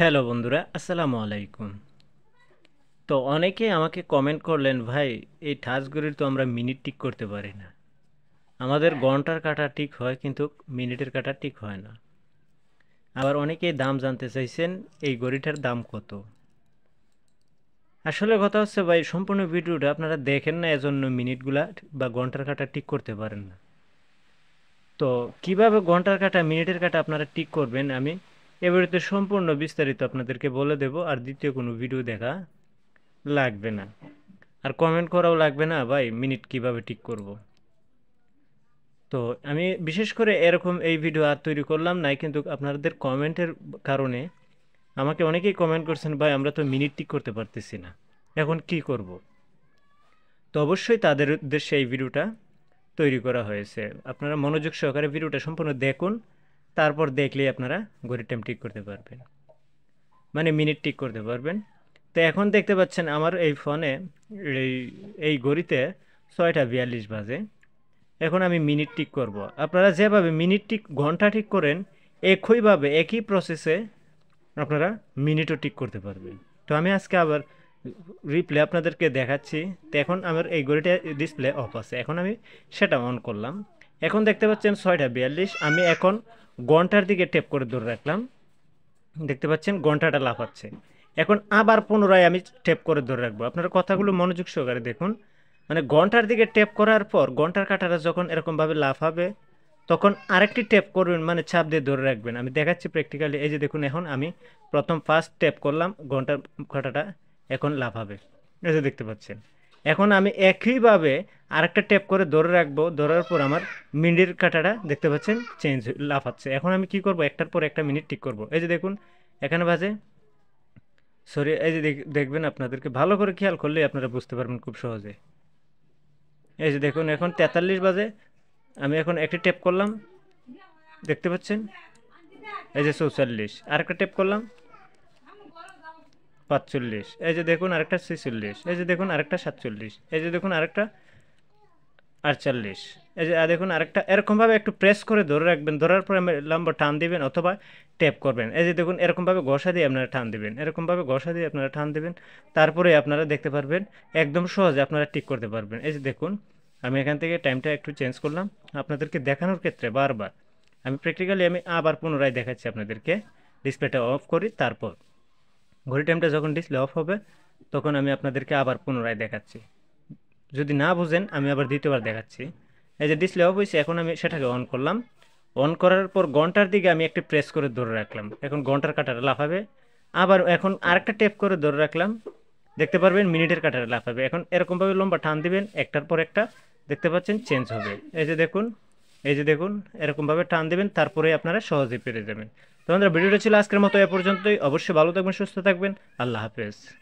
Hello বন্ধুরা আসসালামু আলাইকুম তো অনেকে আমাকে কমেন্ট করলেন ভাই এই ঠাসগুড়ির তো আমরা মিনিট ঠিক করতে পারি না আমাদের হ্যাঁ। ঘন্টার কাটা ঠিক হয় কিন্তু মিনিটের কাটা ঠিক হয় না আবার অনেকেই দাম জানতে চাইছেন এই গড়িটার দাম কত আসলে কথা হচ্ছে ভাই সম্পূর্ণ ভিডিওটা আপনারা দেখেন না এজন্য মিনিটগুলা বা ঘন্টার কাটা ঠিক করতে পারেন না তো কিভাবে ঘন্টার কাটা মিনিটের কাটা আপনারা ঠিক করবেন আমি এবারেতে সম্পূর্ণ বিস্তারিত আপনাদেরকে বলে দেব আর দ্বিতীয় কোনো ভিডিও দেখা লাগবে না আর কমেন্ট করাও লাগবে না ভাই মিনিট কিভাবে ঠিক করব। তো আমি বিশেষ করে এরকম এই ভিডিও আর তৈরি করলাম নাই কিন্তু আপনাদের কমেন্টের কারণে আমাকে অনেকেই কমেন্ট করছেন ভাই আমরা তো মিনিট ঠিক করতে পারতেছি না এখন কি করব। তো অবশ্যই তাদের উদ্দেশ্যে এই ভিডিওটা তৈরি করা হয়েছে আপনারা মনোযোগ সহকারে ভিডিওটা সম্পূর্ণ দেখুন তারপর দেখলেই আপনারা ঘড়ির টাইম ঠিক করতে পারবেন মানে মিনিট ঠিক করতে পারবেন তো এখন দেখতে পাচ্ছেন আমার এই ফোনে এই এই ঘড়িতে ছয়টা বিয়াল্লিশ বাজে এখন আমি মিনিট ঠিক করব। আপনারা যেভাবে মিনিট ঠিক ঘন্টা ঠিক করেন একইভাবে একই প্রসেসে আপনারা মিনিটও ঠিক করতে পারবেন তো আমি আজকে আবার রিপ্লে আপনাদেরকে দেখাচ্ছি তো এখন আমার এই ঘড়িটা ডিসপ্লে অফ আছে এখন আমি সেটা অন করলাম এখন দেখতে পাচ্ছেন ছয়টা বিয়াল্লিশ আমি এখন ঘন্টার দিকে টেপ করে ধরে রাখলাম দেখতে পাচ্ছেন ঘন্টাটা লাফাচ্ছে এখন আবার পুনরায় আমি টেপ করে ধরে রাখবো আপনারা কথাগুলো মনোযোগ সহকারে দেখুন মানে ঘন্টার দিকে টেপ করার পর ঘন্টার কাঁটাটা যখন এরকমভাবে লাফাবে তখন আরেকটি টেপ করবেন মানে ছাপ দিয়ে ধরে রাখবেন আমি দেখাচ্ছি প্র্যাকটিক্যালি এই যে দেখুন এখন আমি প্রথম ফার্স্ট টেপ করলাম ঘন্টার কাঁটাটা এখন লাফাবে এই যে দেখতে পাচ্ছেন এখন আমি একইভাবে আরেকটা ট্যাপ করে ধরে রাখবো ধরার পর আমার মিনিটের কাটাটা দেখতে পাচ্ছেন চেঞ্জ লাফাচ্ছে এখন আমি কি করব একটার পর একটা মিনিট ঠিক করব এই যে দেখুন এখানে বাজে সরি এই যে দেখবেন আপনাদেরকে ভালো করে খেয়াল করলে আপনারা বুঝতে পারবেন খুব সহজে এই যে দেখুন এখন তেতাল্লিশ বাজে আমি এখন একটা ট্যাপ করলাম দেখতে পাচ্ছেন এই যে চৌচল্লিশ আরেকটা ট্যাপ করলাম পাঁচচল্লিশ এই যে দেখুন আরেকটা ছেচল্লিশ এই যে দেখুন আরেকটা সাতচল্লিশ এই যে দেখুন আরেকটা আটচল্লিশ এই যে দেখুন আরেকটা এরকমভাবে একটু প্রেস করে ধরে রাখবেন ধরার পরে লম্বা টান দিবেন অথবা ট্যাপ করবেন এই যে দেখুন এরকমভাবে ঘষা দিয়ে আপনারা টান দিবেন এরকমভাবে ঘষা দিয়ে আপনারা টান দিবেন তারপরে আপনারা দেখতে পারবেন একদম সহজে আপনারা ঠিক করতে পারবেন এই যে দেখুন আমি এখান থেকে টাইমটা একটু চেঞ্জ করলাম আপনাদেরকে দেখানোর ক্ষেত্রে বারবার আমি প্র্যাকটিক্যালি আমি আবার পুনরায় দেখাচ্ছি আপনাদেরকে ডিসপ্লেটা অফ করি তারপর ঘড়ি টাইমটা যখন ডিসপ্লে অফ হবে তখন আমি আপনাদেরকে আবার পুনরায় দেখাচ্ছি যদি না বুঝেন আমি আবার দ্বিতীয়বার দেখাচ্ছি এই যে ডিসপ্লে অফ হয়েছে এখন আমি সেটাকে অন করলাম অন করার পর ঘন্টার দিকে আমি একটি প্রেস করে ধরে রাখলাম এখন ঘন্টার কাটারে লাফাবে আবার এখন আরেকটা টেপ করে ধরে রাখলাম দেখতে পারবেন মিনিটের কাটারে লাফাবে এখন এরকমভাবে লম্বা টান দিবেন একটার পর একটা দেখতে পাচ্ছেন চেঞ্জ হবে এই যে দেখুন এই যে দেখুন এরকমভাবে টান দেবেন তারপরে আপনারা সহজে পেরে যাবেন তো আমরা ভিডিওটা ছিল আজকের মতো এ পর্যন্তই অবশ্যই ভালো থাকবেন সুস্থ থাকবেন আল্লাহ হাফেজ